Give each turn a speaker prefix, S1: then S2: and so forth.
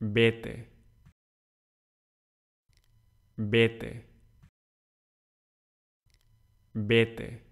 S1: Vete. Vete. Vete.